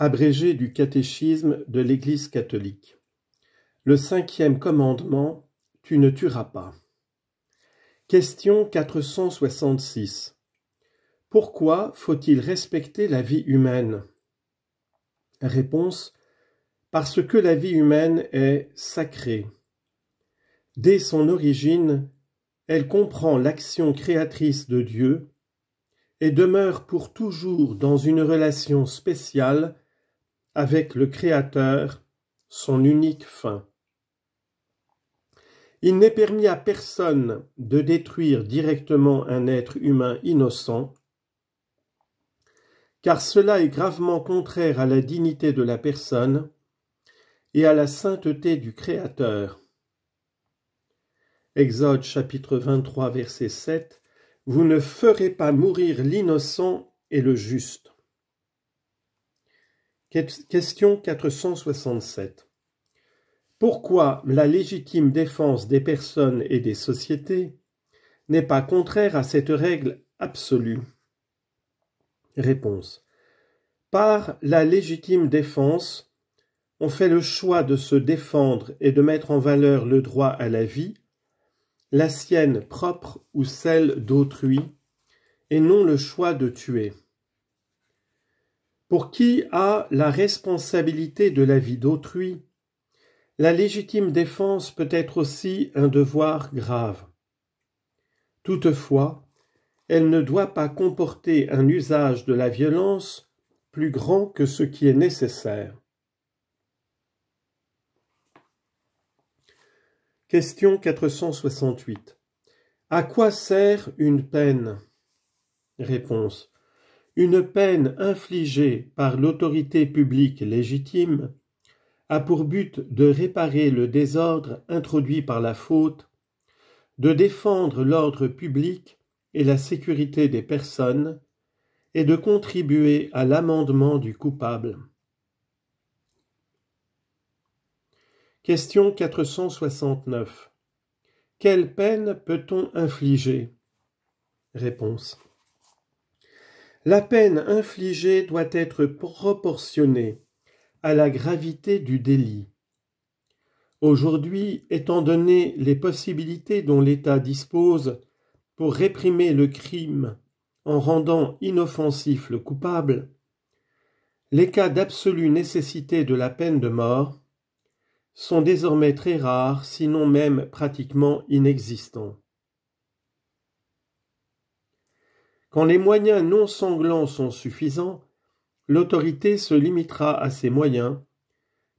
Abrégé du catéchisme de l'Église catholique. Le cinquième commandement Tu ne tueras pas. Question 466. Pourquoi faut-il respecter la vie humaine Réponse Parce que la vie humaine est sacrée. Dès son origine, elle comprend l'action créatrice de Dieu et demeure pour toujours dans une relation spéciale avec le Créateur, son unique fin. Il n'est permis à personne de détruire directement un être humain innocent, car cela est gravement contraire à la dignité de la personne et à la sainteté du Créateur. Exode chapitre 23 verset 7 Vous ne ferez pas mourir l'innocent et le juste. Question 467. Pourquoi la légitime défense des personnes et des sociétés n'est pas contraire à cette règle absolue Réponse. Par la légitime défense, on fait le choix de se défendre et de mettre en valeur le droit à la vie, la sienne propre ou celle d'autrui, et non le choix de tuer pour qui a la responsabilité de la vie d'autrui, la légitime défense peut être aussi un devoir grave. Toutefois, elle ne doit pas comporter un usage de la violence plus grand que ce qui est nécessaire. Question 468. À quoi sert une peine Réponse une peine infligée par l'autorité publique légitime a pour but de réparer le désordre introduit par la faute, de défendre l'ordre public et la sécurité des personnes, et de contribuer à l'amendement du coupable. Question 469. Quelle peine peut-on infliger Réponse. La peine infligée doit être proportionnée à la gravité du délit. Aujourd'hui, étant donné les possibilités dont l'État dispose pour réprimer le crime en rendant inoffensif le coupable, les cas d'absolue nécessité de la peine de mort sont désormais très rares, sinon même pratiquement inexistants. Quand les moyens non sanglants sont suffisants, l'autorité se limitera à ces moyens,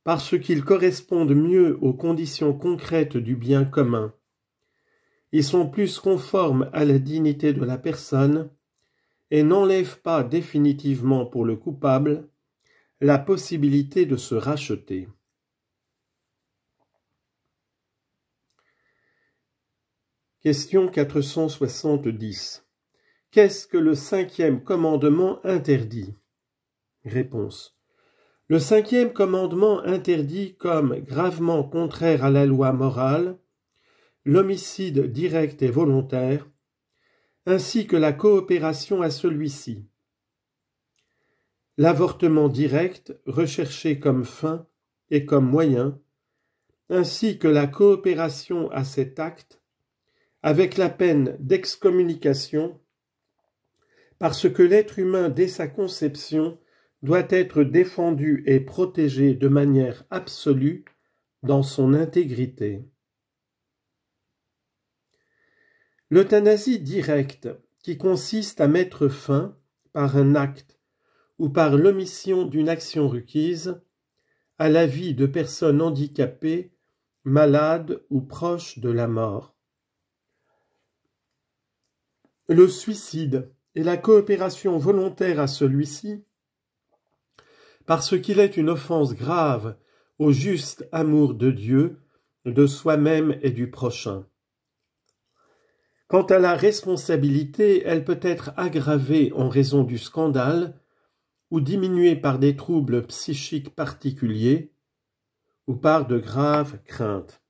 parce qu'ils correspondent mieux aux conditions concrètes du bien commun. Ils sont plus conformes à la dignité de la personne et n'enlèvent pas définitivement pour le coupable la possibilité de se racheter. Question 470 Qu'est-ce que le cinquième commandement interdit Réponse. Le cinquième commandement interdit comme gravement contraire à la loi morale l'homicide direct et volontaire, ainsi que la coopération à celui-ci. L'avortement direct recherché comme fin et comme moyen, ainsi que la coopération à cet acte, avec la peine d'excommunication parce que l'être humain dès sa conception doit être défendu et protégé de manière absolue dans son intégrité. L'euthanasie directe, qui consiste à mettre fin, par un acte ou par l'omission d'une action requise, à la vie de personnes handicapées, malades ou proches de la mort. Le suicide, et la coopération volontaire à celui-ci, parce qu'il est une offense grave au juste amour de Dieu, de soi-même et du prochain. Quant à la responsabilité, elle peut être aggravée en raison du scandale ou diminuée par des troubles psychiques particuliers ou par de graves craintes.